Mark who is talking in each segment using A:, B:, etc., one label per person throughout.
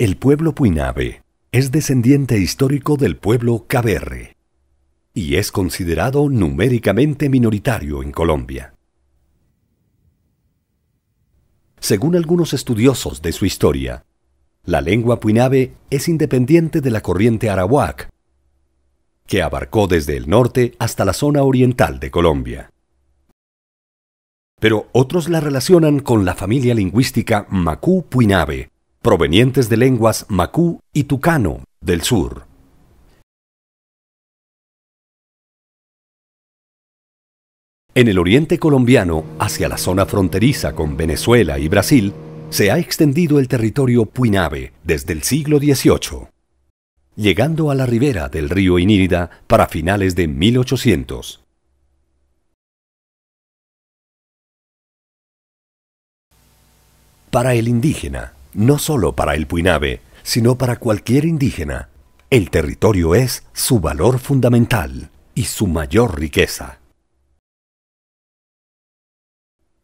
A: El pueblo Puinabe es descendiente histórico del pueblo Caberre y es considerado numéricamente minoritario en Colombia. Según algunos estudiosos de su historia, la lengua Puinabe es independiente de la corriente Arawak, que abarcó desde el norte hasta la zona oriental de Colombia. Pero otros la relacionan con la familia lingüística Macu Puinabe, provenientes de lenguas macú y tucano del sur. En el oriente colombiano, hacia la zona fronteriza con Venezuela y Brasil, se ha extendido el territorio Puinave desde el siglo XVIII, llegando a la ribera del río Inírida para finales de 1800. Para el indígena, no solo para el Puinabe, sino para cualquier indígena. El territorio es su valor fundamental y su mayor riqueza.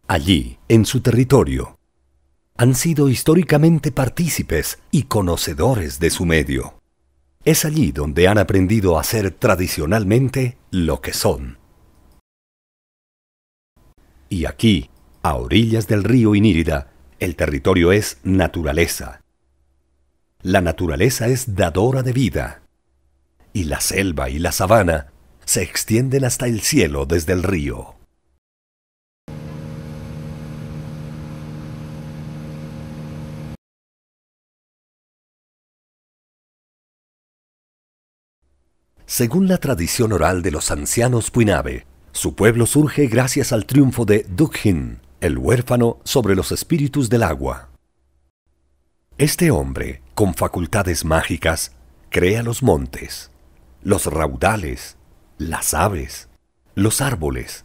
A: Allí, en su territorio, han sido históricamente partícipes y conocedores de su medio. Es allí donde han aprendido a ser tradicionalmente lo que son. Y aquí, a orillas del río Inírida, el territorio es naturaleza. La naturaleza es dadora de vida. Y la selva y la sabana se extienden hasta el cielo desde el río. Según la tradición oral de los ancianos Puinabe, su pueblo surge gracias al triunfo de Dukhin, el huérfano sobre los espíritus del agua. Este hombre, con facultades mágicas, crea los montes, los raudales, las aves, los árboles.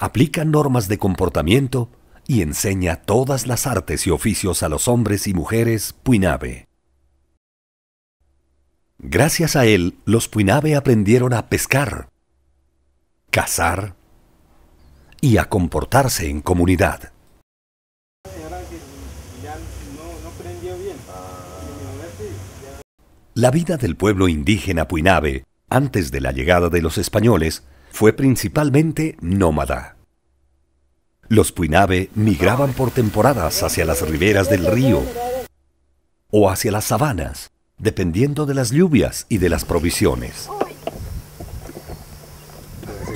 A: Aplica normas de comportamiento y enseña todas las artes y oficios a los hombres y mujeres Puinabe. Gracias a él, los Puinabe aprendieron a pescar, cazar, y a comportarse en comunidad. La vida del pueblo indígena Puinabe, antes de la llegada de los españoles, fue principalmente nómada. Los Puinabe migraban por temporadas hacia las riberas del río o hacia las sabanas, dependiendo de las lluvias y de las provisiones.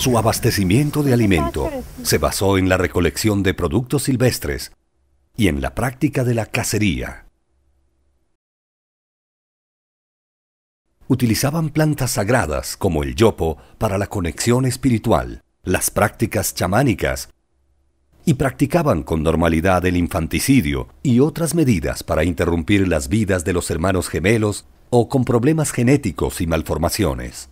A: Su abastecimiento de alimento se basó en la recolección de productos silvestres y en la práctica de la cacería. Utilizaban plantas sagradas como el yopo para la conexión espiritual, las prácticas chamánicas y practicaban con normalidad el infanticidio y otras medidas para interrumpir las vidas de los hermanos gemelos o con problemas genéticos y malformaciones.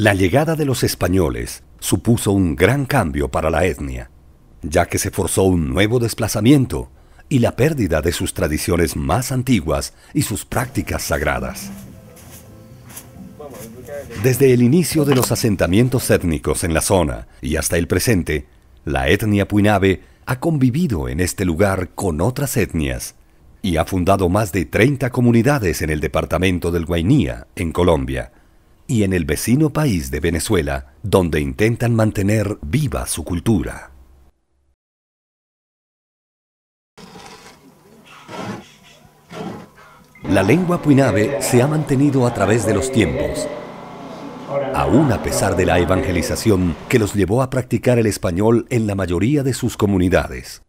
A: La llegada de los españoles supuso un gran cambio para la etnia, ya que se forzó un nuevo desplazamiento y la pérdida de sus tradiciones más antiguas y sus prácticas sagradas. Desde el inicio de los asentamientos étnicos en la zona y hasta el presente, la etnia Puinabe ha convivido en este lugar con otras etnias y ha fundado más de 30 comunidades en el departamento del Guainía, en Colombia y en el vecino país de Venezuela, donde intentan mantener viva su cultura. La lengua puinabe se ha mantenido a través de los tiempos, aún a pesar de la evangelización que los llevó a practicar el español en la mayoría de sus comunidades.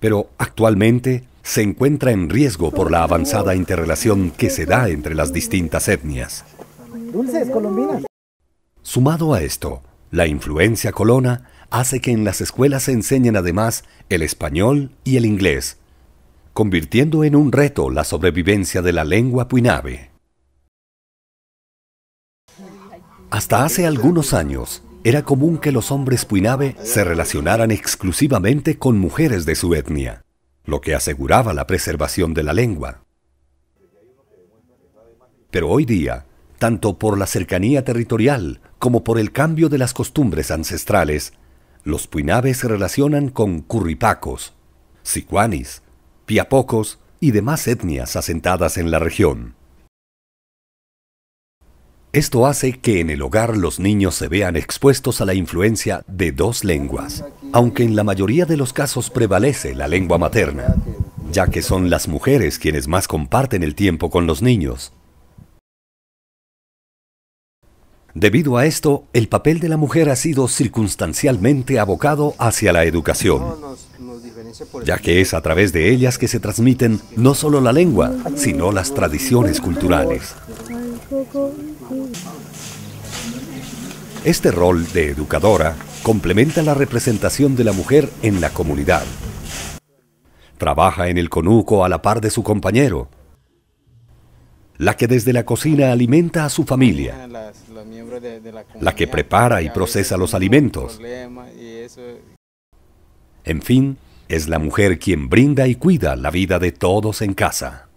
A: Pero actualmente se encuentra en riesgo por la avanzada interrelación que se da entre las distintas etnias. Sumado a esto, la influencia colona hace que en las escuelas se enseñen además el español y el inglés, convirtiendo en un reto la sobrevivencia de la lengua puinabe. Hasta hace algunos años, era común que los hombres puinabe se relacionaran exclusivamente con mujeres de su etnia lo que aseguraba la preservación de la lengua. Pero hoy día, tanto por la cercanía territorial como por el cambio de las costumbres ancestrales, los puinaves se relacionan con curripacos, sicuanis, piapocos y demás etnias asentadas en la región. Esto hace que en el hogar los niños se vean expuestos a la influencia de dos lenguas, aunque en la mayoría de los casos prevalece la lengua materna, ya que son las mujeres quienes más comparten el tiempo con los niños. Debido a esto, el papel de la mujer ha sido circunstancialmente abocado hacia la educación, ya que es a través de ellas que se transmiten no solo la lengua, sino las tradiciones culturales. Este rol de educadora complementa la representación de la mujer en la comunidad. Trabaja en el conuco a la par de su compañero, la que desde la cocina alimenta a su familia, la que prepara y procesa los alimentos. En fin, es la mujer quien brinda y cuida la vida de todos en casa.